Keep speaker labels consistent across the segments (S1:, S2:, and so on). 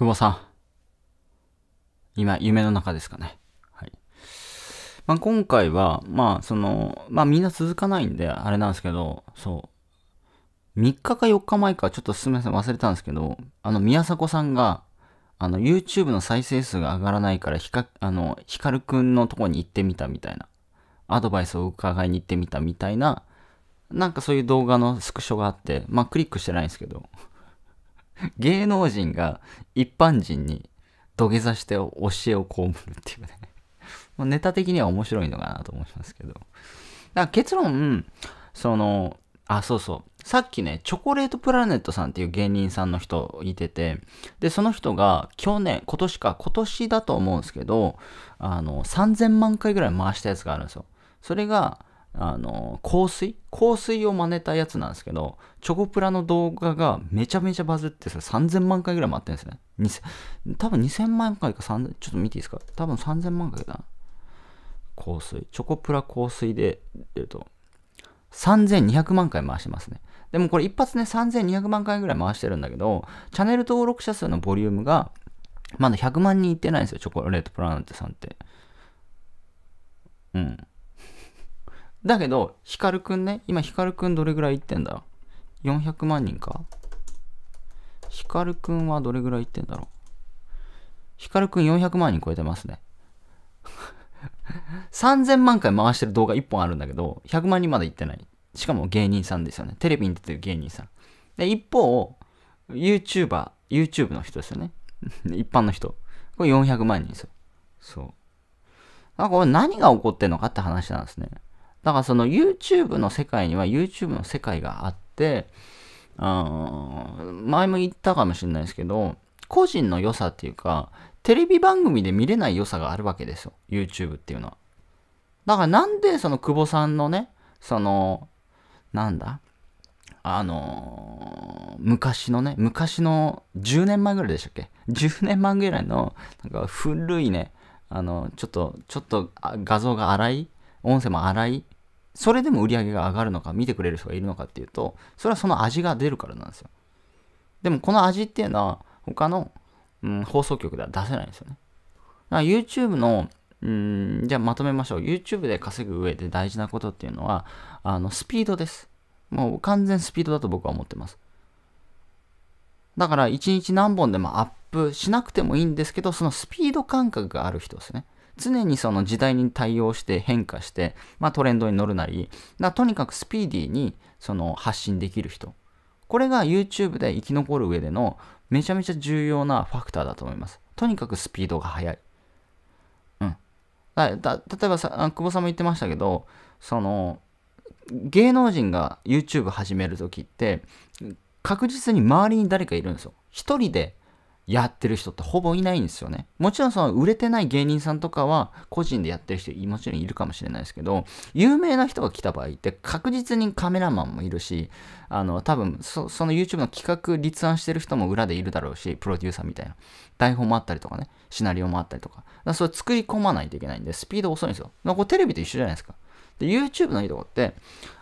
S1: 久保さん。今、夢の中ですかね。はい。まあ、今回は、まあ、その、まあ、みんな続かないんで、あれなんですけど、そう。3日か4日前か、ちょっとすみません、忘れたんですけど、あの、宮迫さんが、あの、YouTube の再生数が上がらないから、ひか、あの、ヒカルくんのとこに行ってみたみたいな。アドバイスを伺いに行ってみたみたいな、なんかそういう動画のスクショがあって、まあ、クリックしてないんですけど、芸能人が一般人に土下座して教えを被るっていうね。ネタ的には面白いのかなと思いますけど。だから結論、その、あ、そうそう。さっきね、チョコレートプラネットさんっていう芸人さんの人いてて、で、その人が去年、今年か、今年だと思うんですけど、あの、3000万回ぐらい回したやつがあるんですよ。それが、あの、香水香水を真似たやつなんですけど、チョコプラの動画がめちゃめちゃバズって、それ3000万回ぐらい回ってるんですね。多分2000万回か3000、ちょっと見ていいですか多分3000万回だな。香水。チョコプラ香水で、えっと、3200万回回してますね。でもこれ一発ね、3200万回ぐらい回してるんだけど、チャンネル登録者数のボリュームが、まだ100万人いってないんですよ、チョコレートプラネットさんって。うん。だけど、ヒカルくんね、今ヒカルくんどれぐらいいってんだ ?400 万人かヒカルくんはどれぐらいいってんだろうヒカルくん400万人超えてますね。3000万回回してる動画1本あるんだけど、100万人まだ行ってない。しかも芸人さんですよね。テレビに出てる芸人さん。で、一方、YouTuber、YouTube の人ですよね。一般の人。これ400万人ですよ。そう。なんかこれ何が起こってんのかって話なんですね。だからその YouTube の世界には YouTube の世界があって、前も言ったかもしれないですけど、個人の良さっていうか、テレビ番組で見れない良さがあるわけですよ。YouTube っていうのは。だからなんでその久保さんのね、その、なんだあのー、昔のね、昔の10年前ぐらいでしたっけ ?10 年前ぐらいの、なんか古いね、あの、ちょっと、ちょっと画像が荒い、音声も荒いそれでも売り上げが上がるのか、見てくれる人がいるのかっていうと、それはその味が出るからなんですよ。でもこの味っていうのは、他の、うん、放送局では出せないんですよね。YouTube の、うん、じゃあまとめましょう。YouTube で稼ぐ上で大事なことっていうのは、あの、スピードです。もう完全スピードだと僕は思ってます。だから1日何本でもアップしなくてもいいんですけど、そのスピード感覚がある人ですね。常にその時代に対応して変化して、まあ、トレンドに乗るなり、だとにかくスピーディーにその発信できる人。これが YouTube で生き残る上でのめちゃめちゃ重要なファクターだと思います。とにかくスピードが速い。うん。だだ例えばさ、久保さんも言ってましたけど、その、芸能人が YouTube 始めるときって、確実に周りに誰かいるんですよ。一人でやってる人ってほぼいないんですよね。もちろんその売れてない芸人さんとかは個人でやってる人もちろんいるかもしれないですけど、有名な人が来た場合って確実にカメラマンもいるし、あの、多分そその YouTube の企画立案してる人も裏でいるだろうし、プロデューサーみたいな。台本もあったりとかね、シナリオもあったりとか。だそれ作り込まないといけないんで、スピード遅いんですよ。これテレビと一緒じゃないですか。で、YouTube のいいとこって、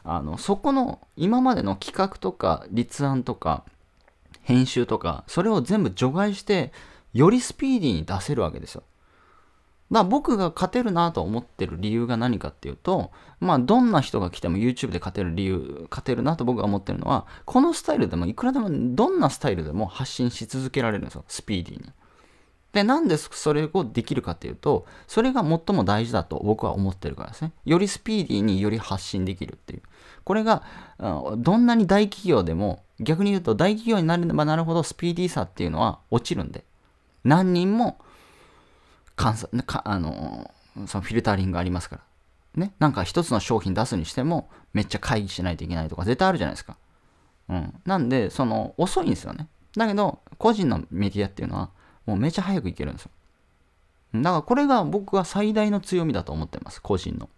S1: あの、そこの今までの企画とか立案とか、編集とか、それを全部除外して、よりスピーディーに出せるわけですよ。だから僕が勝てるなと思ってる理由が何かっていうと、まあどんな人が来ても YouTube で勝てる理由、勝てるなと僕が思ってるのは、このスタイルでもいくらでも、どんなスタイルでも発信し続けられるんですよ、スピーディーに。で、なんでそれをできるかっていうと、それが最も大事だと僕は思ってるからですね。よりスピーディーにより発信できるっていう。これが、どんなに大企業でも、逆に言うと大企業になればなるほどスピーディーさっていうのは落ちるんで、何人も、かんかあのそのフィルタリングありますから。ね。なんか一つの商品出すにしても、めっちゃ会議しないといけないとか絶対あるじゃないですか。うん。なんで、その、遅いんですよね。だけど、個人のメディアっていうのは、もうめちゃ早くいけるんですよ。だからこれが僕は最大の強みだと思ってます、個人の。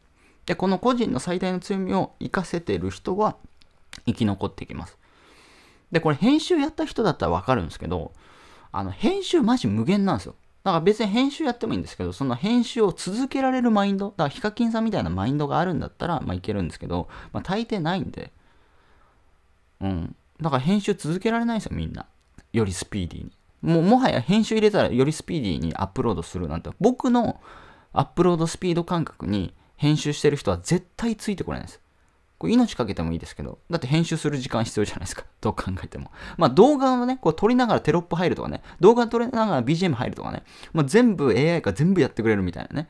S1: で、この個人の最大の強みを活かせてる人は生き残ってきます。で、これ編集やった人だったらわかるんですけど、あの、編集マジ無限なんですよ。だから別に編集やってもいいんですけど、その編集を続けられるマインド、だからヒカキンさんみたいなマインドがあるんだったら、まあいけるんですけど、まあ大抵ないんで、うん。だから編集続けられないんですよ、みんな。よりスピーディーに。もうもはや編集入れたらよりスピーディーにアップロードするなんて、僕のアップロードスピード感覚に編集してる人は絶対ついてこれないです。これ命かけてもいいですけど、だって編集する時間必要じゃないですか。どう考えても。まあ動画をね、こう撮りながらテロップ入るとかね、動画撮りながら BGM 入るとかね、まあ、全部 AI が全部やってくれるみたいなね。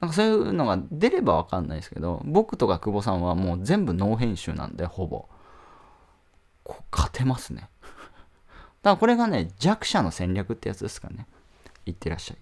S1: なんかそういうのが出ればわかんないですけど、僕とか久保さんはもう全部ノー編集なんで、ほぼ。こう勝てますね。だからこれがね、弱者の戦略ってやつですかね。いってらっしゃい。